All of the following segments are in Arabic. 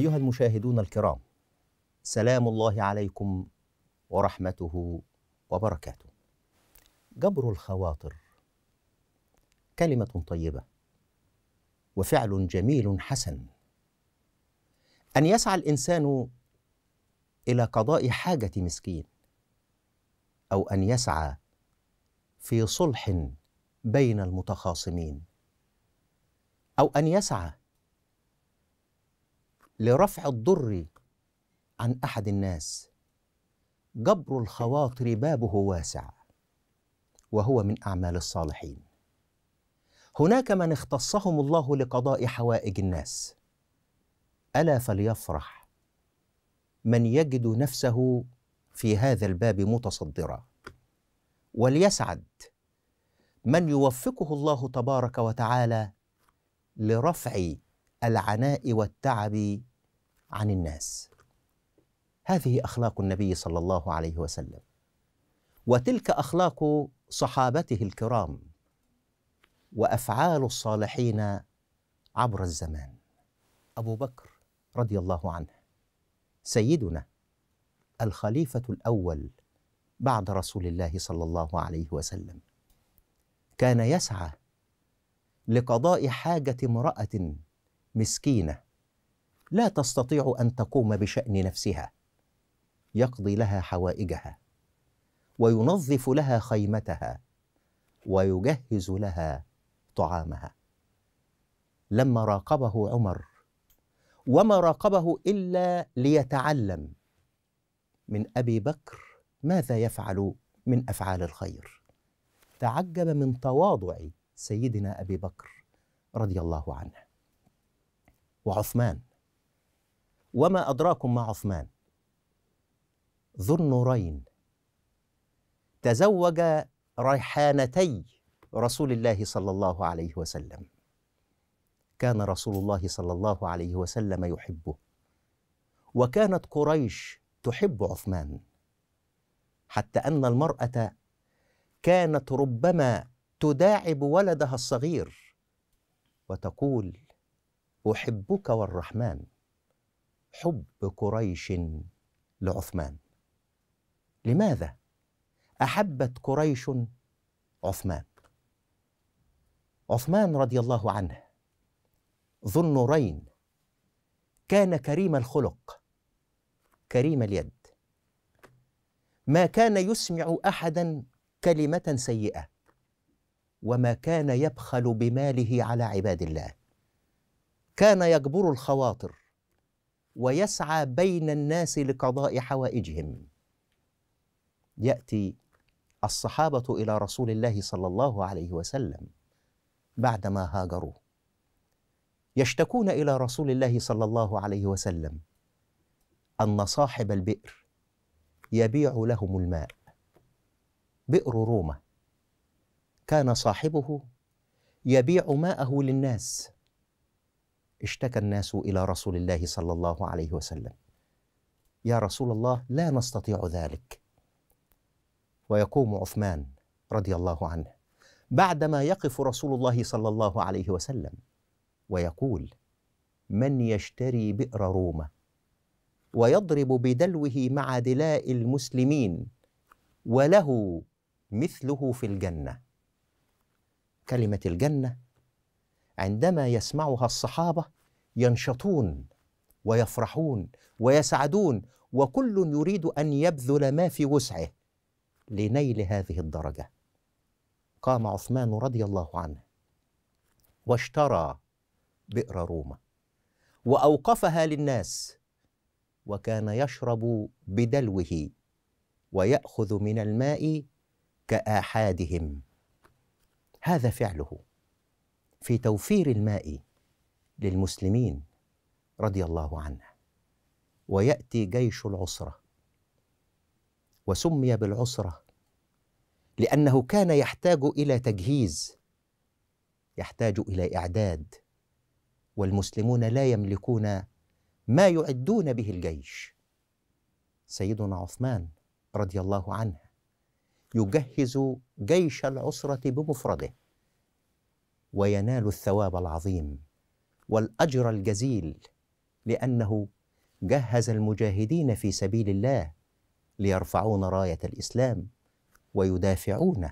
أيها المشاهدون الكرام سلام الله عليكم ورحمته وبركاته جبر الخواطر كلمة طيبة وفعل جميل حسن أن يسعى الإنسان إلى قضاء حاجة مسكين أو أن يسعى في صلح بين المتخاصمين أو أن يسعى لرفع الضر عن احد الناس جبر الخواطر بابه واسع وهو من اعمال الصالحين هناك من اختصهم الله لقضاء حوائج الناس الا فليفرح من يجد نفسه في هذا الباب متصدرا وليسعد من يوفقه الله تبارك وتعالى لرفع العناء والتعب عن الناس هذه اخلاق النبي صلى الله عليه وسلم وتلك اخلاق صحابته الكرام وافعال الصالحين عبر الزمان ابو بكر رضي الله عنه سيدنا الخليفه الاول بعد رسول الله صلى الله عليه وسلم كان يسعى لقضاء حاجه امراه مسكينه لا تستطيع ان تقوم بشان نفسها يقضي لها حوائجها وينظف لها خيمتها ويجهز لها طعامها لما راقبه عمر وما راقبه الا ليتعلم من ابي بكر ماذا يفعل من افعال الخير تعجب من تواضع سيدنا ابي بكر رضي الله عنه وعثمان وما أدراكم ما عثمان ذو النورين تزوج ريحانتي رسول الله صلى الله عليه وسلم كان رسول الله صلى الله عليه وسلم يحبه وكانت قريش تحب عثمان حتى ان المراه كانت ربما تداعب ولدها الصغير وتقول احبك والرحمن حب قريش لعثمان لماذا احبت قريش عثمان عثمان رضي الله عنه ذو النورين كان كريم الخلق كريم اليد ما كان يسمع احدا كلمه سيئه وما كان يبخل بماله على عباد الله كان يجبر الخواطر ويسعى بين الناس لقضاء حوائجهم ياتي الصحابه الى رسول الله صلى الله عليه وسلم بعدما هاجروا يشتكون الى رسول الله صلى الله عليه وسلم ان صاحب البئر يبيع لهم الماء بئر روما كان صاحبه يبيع ماءه للناس اشتكى الناس الى رسول الله صلى الله عليه وسلم يا رسول الله لا نستطيع ذلك ويقوم عثمان رضي الله عنه بعدما يقف رسول الله صلى الله عليه وسلم ويقول من يشتري بئر رومه ويضرب بدلوه مع دلاء المسلمين وله مثله في الجنه كلمه الجنه عندما يسمعها الصحابه ينشطون ويفرحون ويسعدون وكل يريد ان يبذل ما في وسعه لنيل هذه الدرجه قام عثمان رضي الله عنه واشترى بئر روما واوقفها للناس وكان يشرب بدلوه وياخذ من الماء كاحادهم هذا فعله في توفير الماء للمسلمين رضي الله عنه وياتي جيش العسره وسمي بالعسره لانه كان يحتاج الى تجهيز يحتاج الى اعداد والمسلمون لا يملكون ما يعدون به الجيش سيدنا عثمان رضي الله عنه يجهز جيش العسره بمفرده وينال الثواب العظيم والاجر الجزيل لانه جهز المجاهدين في سبيل الله ليرفعون رايه الاسلام ويدافعون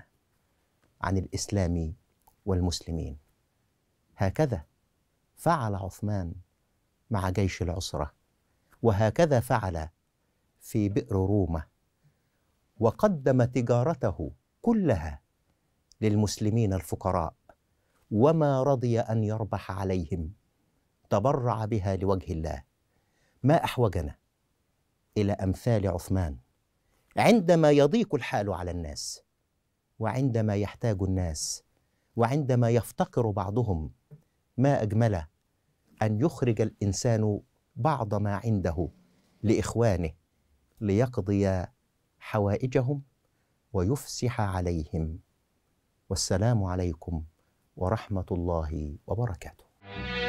عن الاسلام والمسلمين هكذا فعل عثمان مع جيش العسره وهكذا فعل في بئر رومه وقدم تجارته كلها للمسلمين الفقراء وما رضي ان يربح عليهم تبرع بها لوجه الله ما احوجنا الى امثال عثمان عندما يضيق الحال على الناس وعندما يحتاج الناس وعندما يفتقر بعضهم ما اجمل ان يخرج الانسان بعض ما عنده لاخوانه ليقضي حوائجهم ويفسح عليهم والسلام عليكم ورحمه الله وبركاته